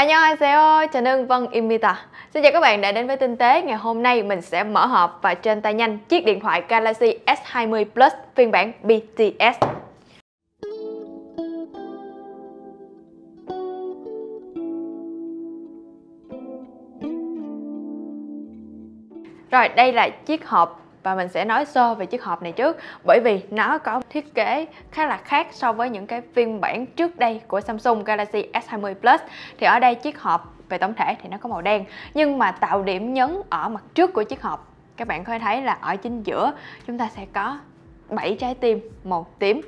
안녕하세요. 저는 vân Imita. Xin chào các bạn đã đến với Tinh tế. Ngày hôm nay mình sẽ mở hộp và trên tay nhanh chiếc điện thoại Galaxy S20 Plus phiên bản BTS. Rồi, đây là chiếc hộp và mình sẽ nói sơ về chiếc hộp này trước bởi vì nó có thiết kế khá là khác so với những cái phiên bản trước đây của Samsung Galaxy S20 Plus thì ở đây chiếc hộp về tổng thể thì nó có màu đen nhưng mà tạo điểm nhấn ở mặt trước của chiếc hộp các bạn có thể thấy là ở chính giữa chúng ta sẽ có 7 trái tim màu tím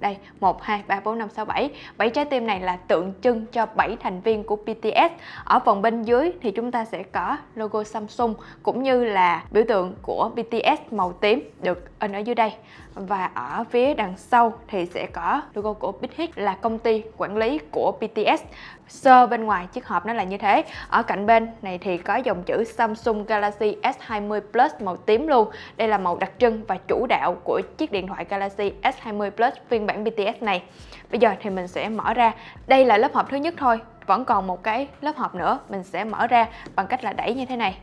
đây 1 2 3 4 5 6 7 7 trái tim này là tượng trưng cho 7 thành viên của BTS ở phần bên dưới thì chúng ta sẽ có logo Samsung cũng như là biểu tượng của BTS màu tím được in ở dưới đây và ở phía đằng sau thì sẽ có logo của Big Hit là công ty quản lý của BTS sơ bên ngoài chiếc hộp nó là như thế ở cạnh bên này thì có dòng chữ Samsung Galaxy S20 Plus màu tím luôn đây là màu đặc trưng và chủ đạo của chiếc điện thoại Galaxy S20 Plus phiên bản BTS này. Bây giờ thì mình sẽ mở ra. Đây là lớp học thứ nhất thôi, vẫn còn một cái lớp học nữa. Mình sẽ mở ra bằng cách là đẩy như thế này.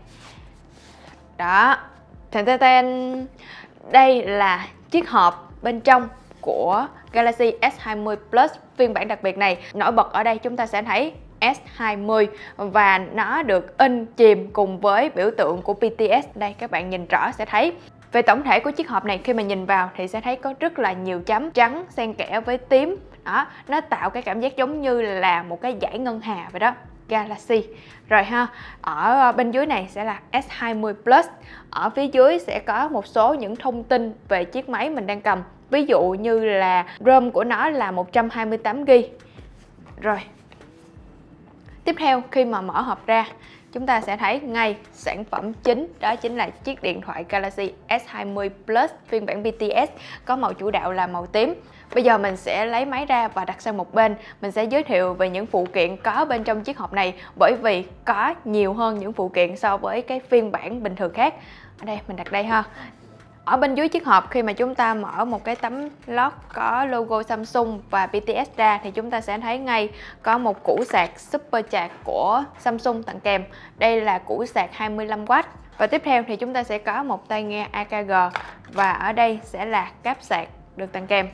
Đó. Tên tên tên. Đây là chiếc hộp bên trong của Galaxy S20 Plus phiên bản đặc biệt này. Nổi bật ở đây chúng ta sẽ thấy S20 và nó được in chìm cùng với biểu tượng của BTS đây các bạn nhìn rõ sẽ thấy về tổng thể của chiếc hộp này khi mà nhìn vào thì sẽ thấy có rất là nhiều chấm trắng xen kẽ với tím đó, nó tạo cái cảm giác giống như là một cái dải ngân hà vậy đó Galaxy Rồi ha, ở bên dưới này sẽ là S20 Plus Ở phía dưới sẽ có một số những thông tin về chiếc máy mình đang cầm Ví dụ như là ROM của nó là 128GB Rồi Tiếp theo khi mà mở hộp ra chúng ta sẽ thấy ngay sản phẩm chính đó chính là chiếc điện thoại Galaxy S20 Plus phiên bản BTS có màu chủ đạo là màu tím. Bây giờ mình sẽ lấy máy ra và đặt sang một bên, mình sẽ giới thiệu về những phụ kiện có bên trong chiếc hộp này bởi vì có nhiều hơn những phụ kiện so với cái phiên bản bình thường khác. Ở đây mình đặt đây ha. Ở bên dưới chiếc hộp khi mà chúng ta mở một cái tấm lót có logo Samsung và BTS ra thì chúng ta sẽ thấy ngay có một củ sạc super sạc của Samsung tặng kèm. Đây là củ sạc 25W. Và tiếp theo thì chúng ta sẽ có một tai nghe AKG và ở đây sẽ là cáp sạc được tặng kèm.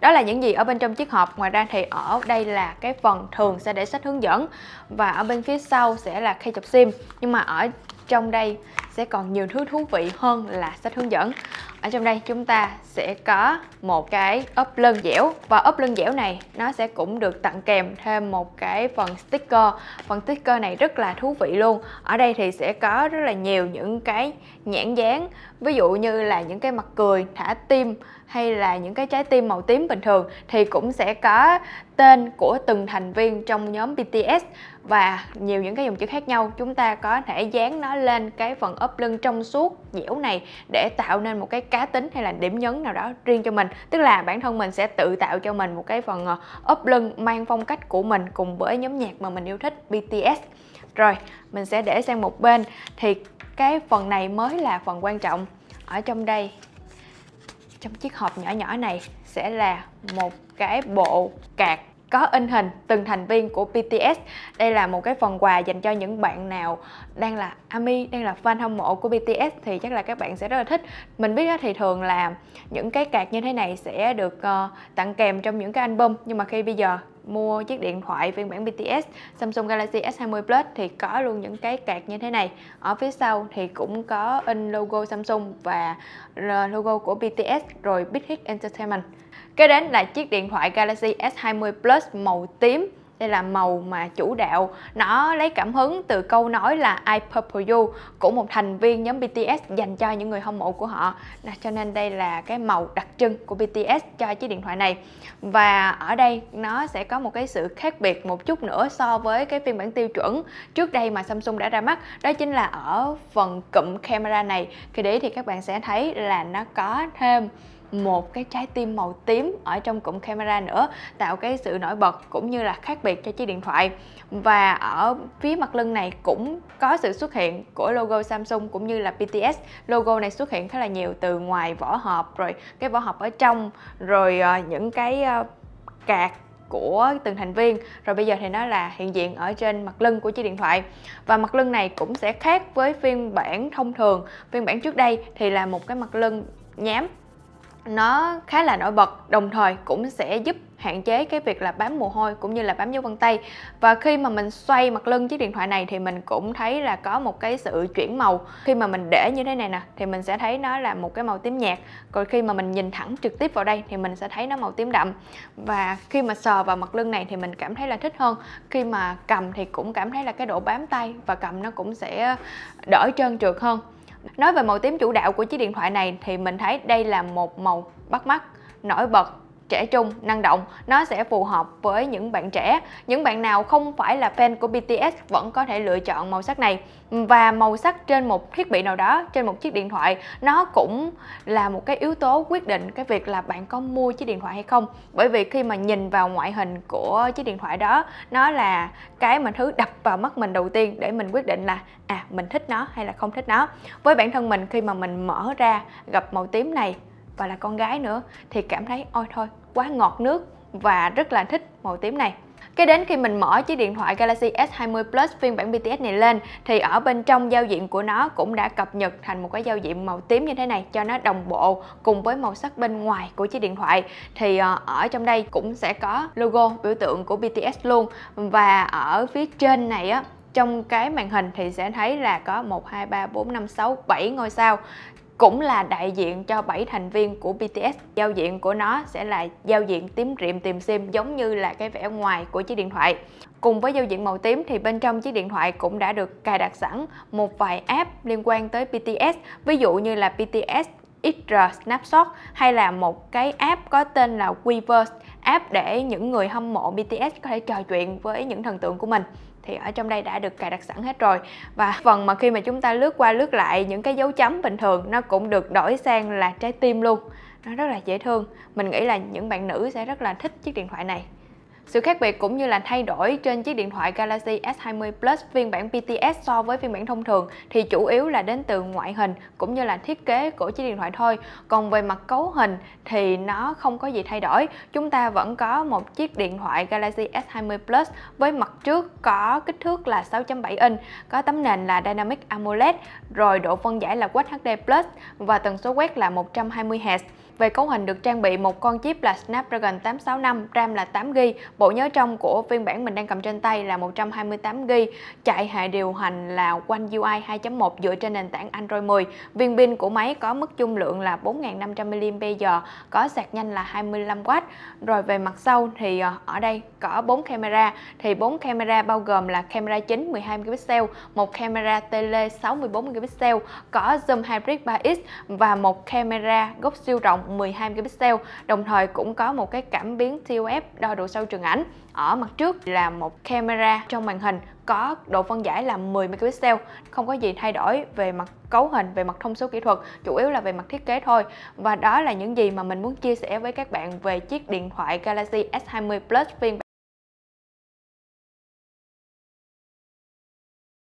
Đó là những gì ở bên trong chiếc hộp. Ngoài ra thì ở đây là cái phần thường sẽ để sách hướng dẫn và ở bên phía sau sẽ là khay chụp sim. Nhưng mà ở trong đây sẽ còn nhiều thứ thú vị hơn là sách hướng dẫn ở trong đây chúng ta sẽ có một cái ốp lưng dẻo và ốp lưng dẻo này nó sẽ cũng được tặng kèm thêm một cái phần sticker phần sticker này rất là thú vị luôn ở đây thì sẽ có rất là nhiều những cái nhãn dán ví dụ như là những cái mặt cười thả tim hay là những cái trái tim màu tím bình thường thì cũng sẽ có tên của từng thành viên trong nhóm BTS và nhiều những cái dòng chữ khác nhau chúng ta có thể dán nó lên cái phần ốp lưng trong suốt dẻo này để tạo nên một cái cá tính hay là điểm nhấn nào đó riêng cho mình tức là bản thân mình sẽ tự tạo cho mình một cái phần ờ, ốp lưng mang phong cách của mình cùng với nhóm nhạc mà mình yêu thích BTS rồi mình sẽ để sang một bên thì cái phần này mới là phần quan trọng ở trong đây trong chiếc hộp nhỏ nhỏ này sẽ là một cái bộ cạc có in hình từng thành viên của BTS. Đây là một cái phần quà dành cho những bạn nào đang là ARMY, đang là fan hâm mộ của BTS thì chắc là các bạn sẽ rất là thích. Mình biết đó thì thường là những cái cạc như thế này sẽ được uh, tặng kèm trong những cái album nhưng mà khi bây giờ mua chiếc điện thoại phiên bản BTS Samsung Galaxy S20 Plus thì có luôn những cái cạc như thế này ở phía sau thì cũng có in logo Samsung và ờ, logo của BTS rồi Big Hit Entertainment kế đến là chiếc điện thoại Galaxy S20 Plus màu tím đây là màu mà chủ đạo nó lấy cảm hứng từ câu nói là I Purple You của một thành viên nhóm BTS dành cho những người hâm mộ của họ Nà, cho nên đây là cái màu đặc trưng của BTS cho chiếc điện thoại này và ở đây nó sẽ có một cái sự khác biệt một chút nữa so với cái phiên bản tiêu chuẩn trước đây mà Samsung đã ra mắt đó chính là ở phần cụm camera này khi đấy thì các bạn sẽ thấy là nó có thêm một cái trái tim màu tím ở trong cụm camera nữa tạo cái sự nổi bật cũng như là khác biệt cho chiếc điện thoại và ở phía mặt lưng này cũng có sự xuất hiện của logo Samsung cũng như là PTS logo này xuất hiện khá là nhiều từ ngoài vỏ hộp rồi cái vỏ hộp ở trong rồi ờ, những cái ờ, cạc của từng thành viên rồi bây giờ thì nó là hiện diện ở trên mặt lưng của chiếc điện thoại và mặt lưng này cũng sẽ khác với phiên bản thông thường phiên bản trước đây thì là một cái mặt lưng nhám nó khá là nổi bật đồng thời cũng sẽ giúp hạn chế cái việc là bám mồ hôi cũng như là bám dấu vân tay và khi mà mình xoay mặt lưng chiếc điện thoại này thì mình cũng thấy là có một cái sự chuyển màu khi mà mình để như thế này nè thì mình sẽ thấy nó là một cái màu tím nhạt còn khi mà mình nhìn thẳng trực tiếp vào đây thì mình sẽ thấy nó màu tím đậm và khi mà sờ vào mặt lưng này thì mình cảm thấy là thích hơn khi mà cầm thì cũng cảm thấy là cái độ bám tay và cầm nó cũng sẽ đỡ trơn trượt hơn Nói về màu tím chủ đạo của chiếc điện thoại này thì mình thấy đây là một màu bắt mắt, nổi bật trẻ trung, năng động, nó sẽ phù hợp với những bạn trẻ. Những bạn nào không phải là fan của BTS vẫn có thể lựa chọn màu sắc này. Và màu sắc trên một thiết bị nào đó, trên một chiếc điện thoại, nó cũng là một cái yếu tố quyết định cái việc là bạn có mua chiếc điện thoại hay không. Bởi vì khi mà nhìn vào ngoại hình của chiếc điện thoại đó, nó là cái mà thứ đập vào mắt mình đầu tiên để mình quyết định là à mình thích nó hay là không thích nó. Với bản thân mình khi mà mình mở ra gặp màu tím này và là con gái nữa thì cảm thấy ôi thôi quá ngọt nước và rất là thích màu tím này cái đến khi mình mở chiếc điện thoại Galaxy S20 Plus phiên bản BTS này lên thì ở bên trong giao diện của nó cũng đã cập nhật thành một cái giao diện màu tím như thế này cho nó đồng bộ cùng với màu sắc bên ngoài của chiếc điện thoại. Thì ờ, ở trong đây cũng sẽ có logo biểu tượng của BTS luôn và ở phía trên này á trong cái màn hình thì sẽ thấy là có 1, 2, 3, 4, 5, 6, 7 ngôi sao cũng là đại diện cho 7 thành viên của BTS. Giao diện của nó sẽ là giao diện tím riệm tìm sim giống như là cái vẻ ngoài của chiếc điện thoại. Cùng với giao diện màu tím thì bên trong chiếc điện thoại cũng đã được cài đặt sẵn một vài app liên quan tới BTS, ví dụ như là BTS XR Snapshot hay là một cái app có tên là Weverse app để những người hâm mộ BTS có thể trò chuyện với những thần tượng của mình thì ở trong đây đã được cài đặt sẵn hết rồi và phần mà khi mà chúng ta lướt qua lướt lại những cái dấu chấm bình thường nó cũng được đổi sang là trái tim luôn nó rất là dễ thương mình nghĩ là những bạn nữ sẽ rất là thích chiếc điện thoại này sự khác biệt cũng như là thay đổi trên chiếc điện thoại Galaxy S20 Plus phiên bản PTS so với phiên bản thông thường thì chủ yếu là đến từ ngoại hình cũng như là thiết kế của chiếc điện thoại thôi. Còn về mặt cấu hình thì nó không có gì thay đổi. Chúng ta vẫn có một chiếc điện thoại Galaxy S20 Plus với mặt trước có kích thước là 6.7 inch, có tấm nền là Dynamic AMOLED, rồi độ phân giải là Quad HD Plus và tần số quét là 120Hz. Về cấu hình được trang bị một con chip là Snapdragon 865, RAM là 8GB, bộ nhớ trong của phiên bản mình đang cầm trên tay là 128GB, chạy hệ điều hành là One UI 2.1 dựa trên nền tảng Android 10. Viên pin của máy có mức dung lượng là 4500mAh, có sạc nhanh là 25W. Rồi về mặt sau thì ờ, ở đây có 4 camera, thì 4 camera bao gồm là camera chính 12 mp một camera tele 64 mp có zoom hybrid 3x và một camera góc siêu rộng 12 megapixel, đồng thời cũng có một cái cảm biến TOF đo độ sâu trường ảnh. Ở mặt trước là một camera trong màn hình có độ phân giải là 10 megapixel, không có gì thay đổi về mặt cấu hình, về mặt thông số kỹ thuật, chủ yếu là về mặt thiết kế thôi. Và đó là những gì mà mình muốn chia sẻ với các bạn về chiếc điện thoại Galaxy S20 Plus phiên